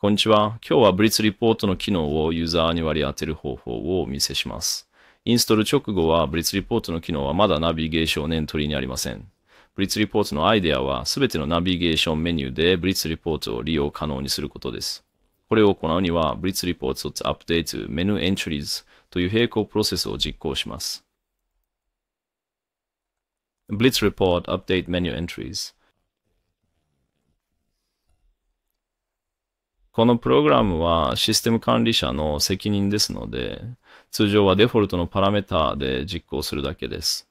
こんにちは。今日はブリッツリポートの機能をユーザーに割り当てる方法をお見せします。インストール直後はブリッツリポートの機能はまだナビゲーションエントリーにありません。ブリッツリポートのアイデアはすべてのナビゲーションメニューでブリッツリポートを利用可能にすることです。これを行うには、ブリッツリポートアップデートメニューエントリーズという並行プロセスを実行します。Blitz Report Update Menu Entries このプログラムはシステム管理者の責任ですので、通常はデフォルトのパラメータで実行するだけです。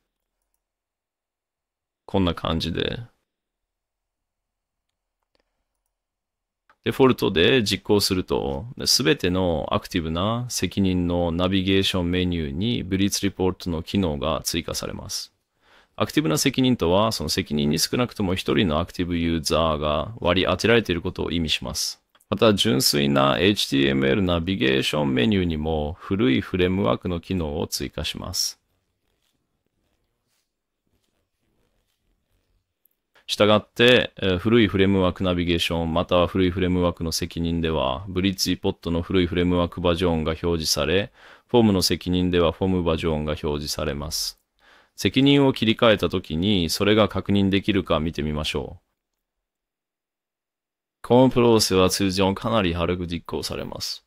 こんな感じで。デフォルトで実行すると、すべてのアクティブな責任のナビゲーションメニューにブリーツリポートの機能が追加されます。アクティブな責任とは、その責任に少なくとも1人のアクティブユーザーが割り当てられていることを意味します。また純粋な HTML ナビゲーションメニューにも古いフレームワークの機能を追加します。従って、古いフレームワークナビゲーション、または古いフレームワークの責任では、ブリッジポットの古いフレームワークバージョンが表示され、フォームの責任ではフォームバージョンが表示されます。責任を切り替えたときに、それが確認できるか見てみましょう。このプロセスは通常かなり軽く実行されます。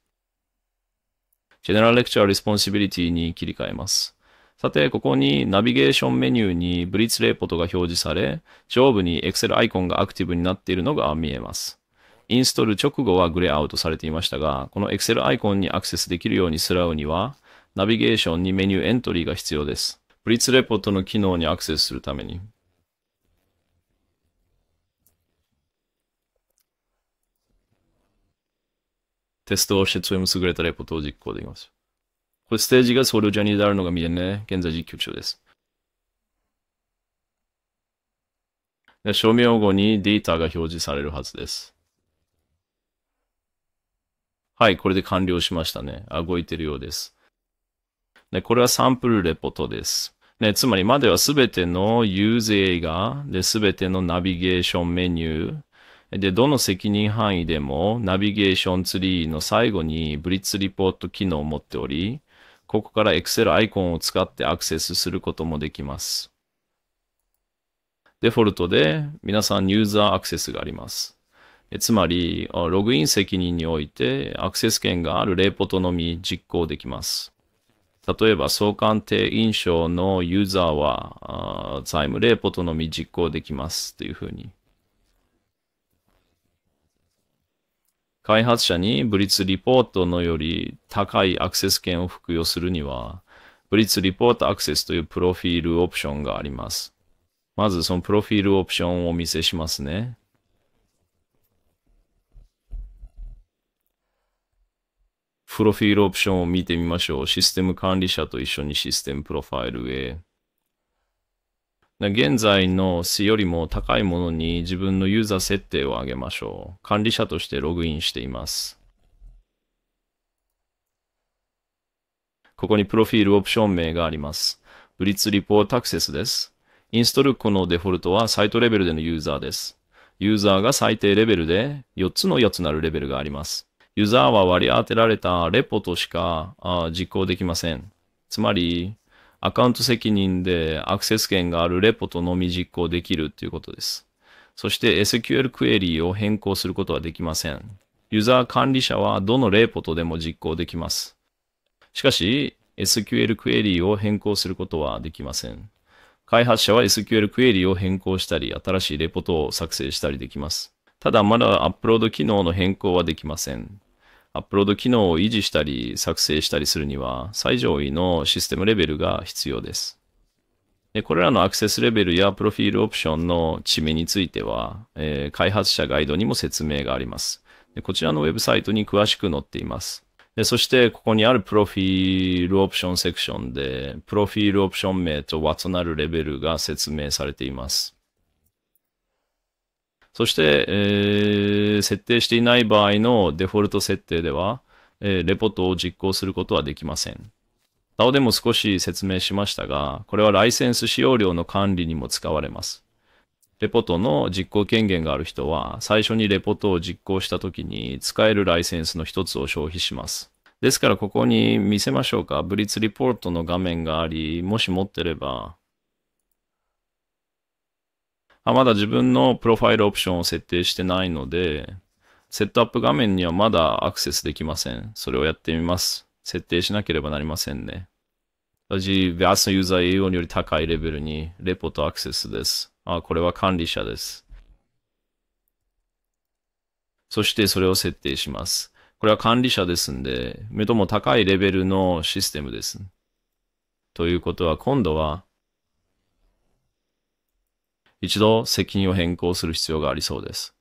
ジェネラルレクチャーリスポンシビリティに切り替えます。さて、ここにナビゲーションメニューにブリッツレポートが表示され、上部に Excel アイコンがアクティブになっているのが見えます。インストール直後はグレーアウトされていましたが、この Excel アイコンにアクセスできるようにすらうには、ナビゲーションにメニューエントリーが必要です。ブリッツレポートの機能にアクセスするために。テストをしてそれも優れたレポートを実行できます。これステージが総量ジャニーであるのが見えね、現在実況中です。で照明後にデータが表示されるはずです。はい、これで完了しましたね。あ、動いてるようです。で、これはサンプルレポートです。ね、つまりまではすべてのユーゼーが、で、すべてのナビゲーションメニュー、で、どの責任範囲でもナビゲーションツリーの最後にブリッツリポート機能を持っており、ここから Excel アイコンを使ってアクセスすることもできます。デフォルトで皆さんユーザーアクセスがあります。つまり、ログイン責任においてアクセス権があるレポートのみ実行できます。例えば、相関定印象のユーザーは、財務レポートのみ実行できますというふうに。開発者にブリッツリポートのより高いアクセス権を付与するには、ブリッツリポートアクセスというプロフィールオプションがあります。まずそのプロフィールオプションをお見せしますね。プロフィールオプションを見てみましょう。システム管理者と一緒にシステムプロファイルへ。現在の C よりも高いものに自分のユーザー設定を上げましょう。管理者としてログインしています。ここにプロフィールオプション名があります。ブリッツリポートアクセスです。インストルこのデフォルトはサイトレベルでのユーザーです。ユーザーが最低レベルで4つの4つなるレベルがあります。ユーザーは割り当てられたレポとしか実行できません。つまり、アカウント責任でアクセス権があるレポとのみ実行できるということです。そして SQL クエリを変更することはできません。ユーザー管理者はどのレポとでも実行できます。しかし、SQL クエリを変更することはできません。開発者は SQL クエリを変更したり、新しいレポートを作成したりできます。ただ、まだアップロード機能の変更はできません。アップロード機能を維持したり作成したりするには最上位のシステムレベルが必要です。でこれらのアクセスレベルやプロフィールオプションの地名については、えー、開発者ガイドにも説明がありますで。こちらのウェブサイトに詳しく載っています。でそして、ここにあるプロフィールオプションセクションで、プロフィールオプション名とは異なるレベルが説明されています。そして、えー、設定していない場合のデフォルト設定では、えー、レポートを実行することはできません。DAO でも少し説明しましたが、これはライセンス使用量の管理にも使われます。レポートの実行権限がある人は、最初にレポートを実行した時に使えるライセンスの一つを消費します。ですからここに見せましょうか。ブリッツリポートの画面があり、もし持ってれば、あまだ自分のプロファイルオプションを設定してないので、セットアップ画面にはまだアクセスできません。それをやってみます。設定しなければなりませんね。私、ベアスのユーザー栄養により高いレベルにレポとアクセスです。あ、これは管理者です。そしてそれを設定します。これは管理者ですんで、目とも高いレベルのシステムです。ということは今度は一度責任を変更する必要がありそうです。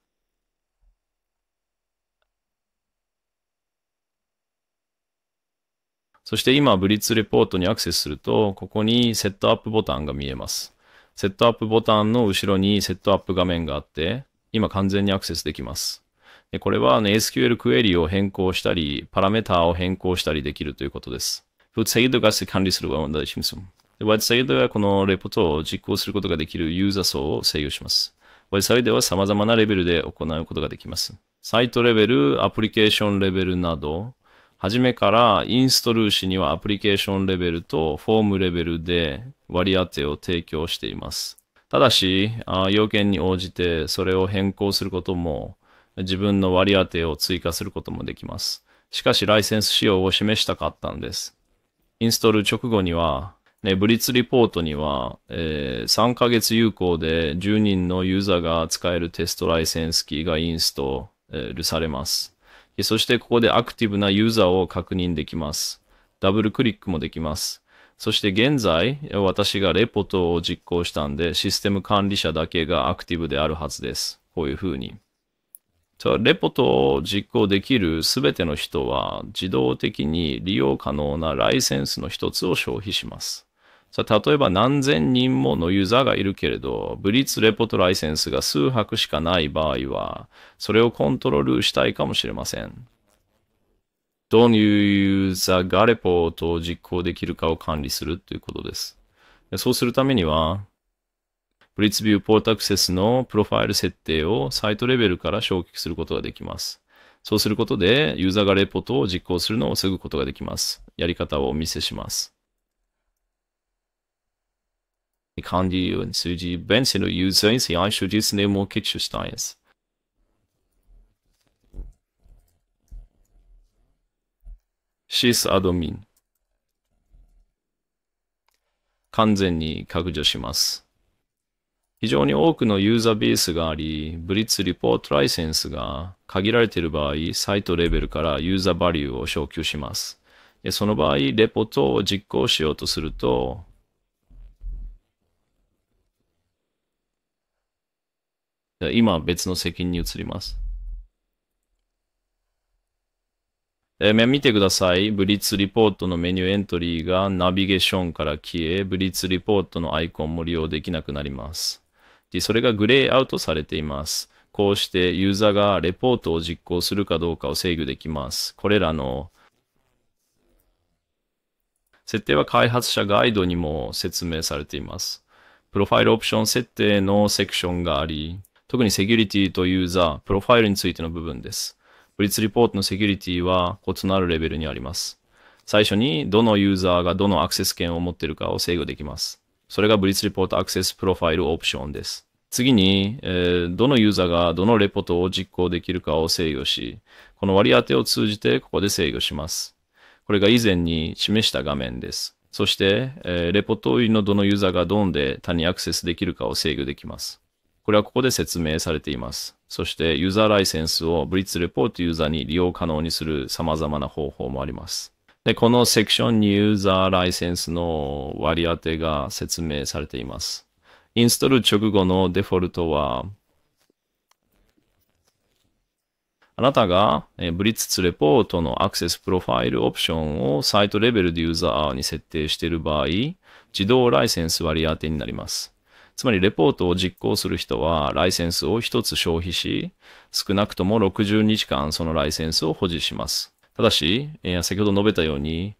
そして今、ブリッツレポートにアクセスすると、ここにセットアップボタンが見えます。セットアップボタンの後ろにセットアップ画面があって、今完全にアクセスできます。でこれは、ね、SQL クエリを変更したり、パラメータを変更したりできるということです。Würde s e 管理する s s e k a ワイドサイドはこのレポートを実行することができるユーザー層を制御します。ワイドサイドでは様々なレベルで行うことができます。サイトレベル、アプリケーションレベルなど、はじめからインストールしにはアプリケーションレベルとフォームレベルで割り当てを提供しています。ただし、要件に応じてそれを変更することも、自分の割り当てを追加することもできます。しかし、ライセンス仕様を示したかったんです。インストール直後には、ね、ブリッツリポートには、えー、3ヶ月有効で10人のユーザーが使えるテストライセンスキーがインストールされます。そしてここでアクティブなユーザーを確認できます。ダブルクリックもできます。そして現在、私がレポートを実行したんで、システム管理者だけがアクティブであるはずです。こういうふうに。レポートを実行できるすべての人は自動的に利用可能なライセンスの一つを消費します。さあ、例えば何千人ものユーザーがいるけれど、ブリッツレポートライセンスが数百しかない場合は、それをコントロールしたいかもしれません。どういうユーザーがレポートを実行できるかを管理するということです。そうするためには、ブリッツビューポートアクセスのプロファイル設定をサイトレベルから消極することができます。そうすることで、ユーザーがレポートを実行するのを防ぐことができます。やり方をお見せします。漢字を数字、ベンチのユーザーに愛称実年も結集したいです。s y s a 完全に拡張します。非常に多くのユーザーベースがあり、ブリッツリポートライセンスが限られている場合、サイトレベルからユーザーバリューを昇級します。その場合、レポートを実行しようとすると、今別の責任に移ります。えー、見てください。ブリッツリポートのメニューエントリーがナビゲーションから消え、ブリッツリポートのアイコンも利用できなくなります。で、それがグレーアウトされています。こうしてユーザーがレポートを実行するかどうかを制御できます。これらの設定は開発者ガイドにも説明されています。プロファイルオプション設定のセクションがあり、特にセキュリティとユーザー、プロファイルについての部分です。ブリッツリポートのセキュリティは異なるレベルにあります。最初にどのユーザーがどのアクセス権を持っているかを制御できます。それがブリッツリポートアクセスプロファイルオプションです。次に、えー、どのユーザーがどのレポートを実行できるかを制御し、この割り当てを通じてここで制御します。これが以前に示した画面です。そして、えー、レポート入りのどのユーザーがどんで他にアクセスできるかを制御できます。これはここで説明されています。そしてユーザーライセンスをブリッツレポートユーザーに利用可能にする様々な方法もあります。で、このセクションにユーザーライセンスの割り当てが説明されています。インストール直後のデフォルトは、あなたがブリッツレポートのアクセスプロファイルオプションをサイトレベルでユーザーに設定している場合、自動ライセンス割り当てになります。つまりレポートを実行する人はライセンスを1つ消費し、少なくとも60日間そのライセンスを保持します。ただし、え先ほど述べたように、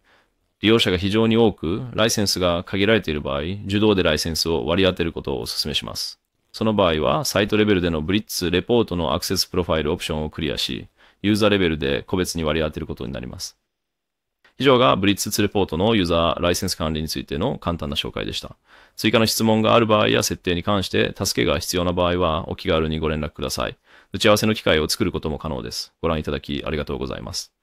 利用者が非常に多く、ライセンスが限られている場合、受動でライセンスを割り当てることをお勧めします。その場合は、サイトレベルでのブリッツレポートのアクセスプロファイルオプションをクリアし、ユーザーレベルで個別に割り当てることになります。以上がブリッツ2レポートのユーザーライセンス管理についての簡単な紹介でした。追加の質問がある場合や設定に関して助けが必要な場合はお気軽にご連絡ください。打ち合わせの機会を作ることも可能です。ご覧いただきありがとうございます。